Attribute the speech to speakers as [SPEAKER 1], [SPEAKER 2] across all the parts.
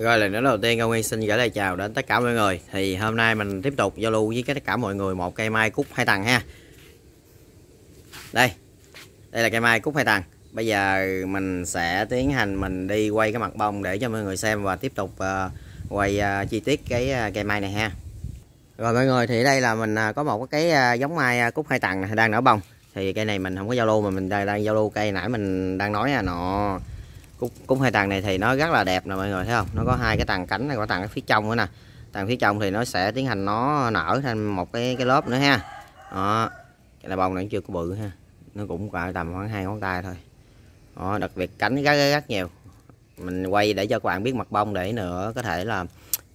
[SPEAKER 1] Rồi lần nữa đầu tiên Cao Nguyên xin gửi lời chào đến tất cả mọi người Thì hôm nay mình tiếp tục giao lưu với tất cả mọi người một cây mai cúc hai tầng ha Đây Đây là cây mai cúc hai tầng Bây giờ mình sẽ tiến hành mình đi quay cái mặt bông để cho mọi người xem và tiếp tục uh, quay uh, chi tiết cái uh, cây mai này ha Rồi mọi người thì đây là mình uh, có một cái uh, giống mai uh, cúc hai tầng đang nở bông Thì cây này mình không có giao lưu mà mình đang, đang giao lưu cây nãy mình đang nói là nó cúc, cúc hai tầng này thì nó rất là đẹp nè mọi người thấy không nó có hai cái tầng cánh này có tầng phía trong nữa nè tầng phía trong thì nó sẽ tiến hành nó nở thành một cái cái lớp nữa ha đó cái là bông này chưa có bự ha nó cũng cỡ tầm khoảng hai ngón tay thôi đó, đặc biệt cánh rất, rất rất nhiều mình quay để cho các bạn biết mặt bông để nữa có thể là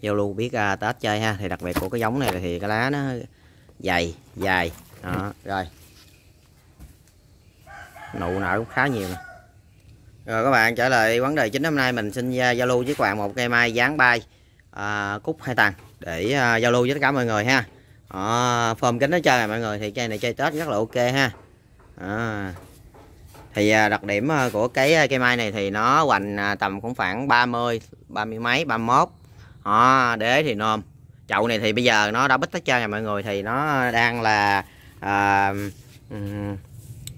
[SPEAKER 1] giao lưu biết à, tết chơi ha thì đặc biệt của cái giống này thì cái lá nó dày dài đó rồi nụ nở cũng khá nhiều nè rồi các bạn trả lời vấn đề chính hôm nay mình xin giao lưu với các bạn một cây mai dán bay à, cúc hai tầng để à, giao lưu với tất cả mọi người ha. À, phơm kính nó chơi này mọi người thì cây này chơi Tết rất là ok ha. À. Thì à, đặc điểm à, của cái à, cây mai này thì nó hoành à, tầm cũng khoảng 30, 30 mấy, 31. À, đế thì nôm. Chậu này thì bây giờ nó đã bít hết chơi này mọi người thì nó đang là à, um,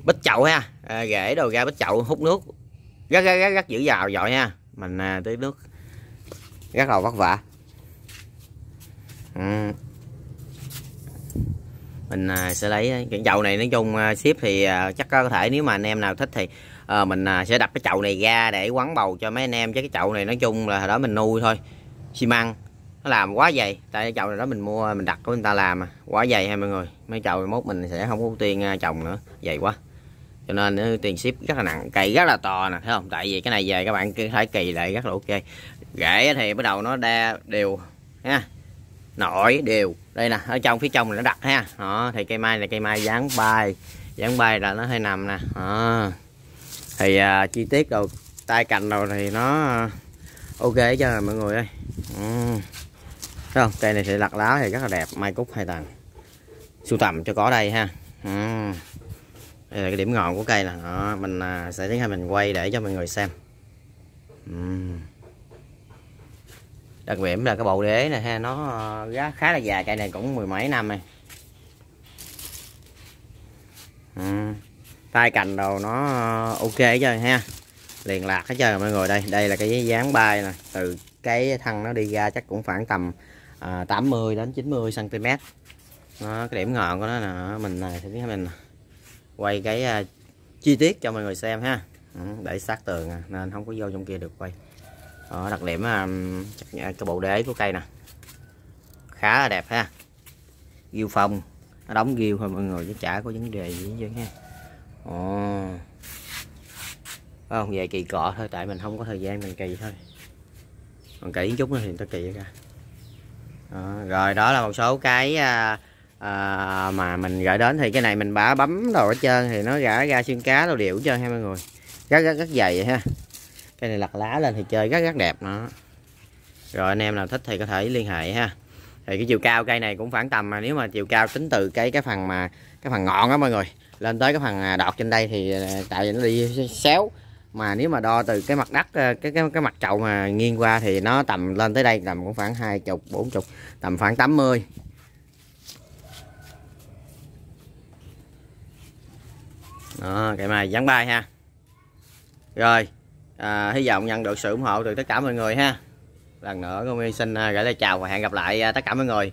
[SPEAKER 1] bít chậu ha. À, rễ đồ ra bít chậu hút nước rất rất rất, rất dữ dào giỏi nha mình à, tưới nước rất là vất vả ừ. mình à, sẽ lấy cái chậu này nói chung à, ship thì à, chắc có thể nếu mà anh em nào thích thì à, mình à, sẽ đập cái chậu này ra để quấn bầu cho mấy anh em chứ cái chậu này nói chung là hồi đó mình nuôi thôi xi măng nó làm quá dày tại cái chậu này đó mình mua mình đặt của người ta làm à. quá dày ha mọi người mấy chậu mốt mình sẽ không ưu tiên à, trồng nữa dày quá cho nên ờ, tiền ship rất là nặng cây rất là to nè thấy không tại vì cái này về các bạn cứ thấy kỳ lại rất là ok rễ thì bắt đầu nó đa đều ha nổi đều đây nè ở trong phía trong mình nó đặt ha đó thì cây mai là cây mai dáng bay dáng bay là nó hơi nằm nè đó. thì à, chi tiết đầu tay cành đầu thì nó ờ, ok cho mọi người ơi ừ. Thấy không cây này thì lặt lá thì rất là đẹp mai cúc hai tầng sưu tầm cho có đây ha ừ đây là cái điểm ngọn của cây là đó, mình à, sẽ tiến hành mình quay để cho mọi người xem uhm. đặc điểm là cái bộ đế này ha nó ờ, giá khá là dài cây này cũng mười mấy năm này uhm. tay cành đầu nó ờ, ok hết trơn ha liền lạc hết trơn mọi người đây đây là cái dáng bay nè từ cái thân nó đi ra chắc cũng khoảng tầm à, ờ, 80 đến 90 cm nó cái điểm ngọn của nó là mình này thì mình quay cái uh, chi tiết cho mọi người xem ha ừ, để sát tường à, nên không có vô trong kia được quay Đó, đặc điểm uh, cái bộ đế của cây nè khá là đẹp ha ghiêu phong nó đóng ghiêu thôi mọi người chứ chả có vấn đề gì hết ha không ờ, về kỳ cọ thôi tại mình không có thời gian mình kỳ thôi còn kỹ chút nữa thì tôi kỳ ra đó. rồi đó là một số cái uh, à, mà mình gửi đến thì cái này mình bả bấm đồ hết trơn thì nó gã ra xuyên cá đồ điệu chơi trơn ha mọi người rất rất rất dày vậy ha cái này lặt lá lên thì chơi rất rất đẹp nó rồi anh em nào thích thì có thể liên hệ ha thì cái chiều cao cây này cũng khoảng tầm mà nếu mà chiều cao tính từ cái cái phần mà cái phần ngọn đó mọi người lên tới cái phần à, đọt trên đây thì à, tại vì nó đi xéo mà nếu mà đo từ cái mặt đất à, cái cái cái mặt trậu mà nghiêng qua thì nó tầm lên tới đây tầm cũng khoảng hai chục bốn chục tầm khoảng 80 đó cây mai dán bay ha rồi à, hy vọng nhận được sự ủng hộ từ tất cả mọi người ha lần nữa công Nguyên xin à, gửi lời chào và hẹn gặp lại à, tất cả mọi người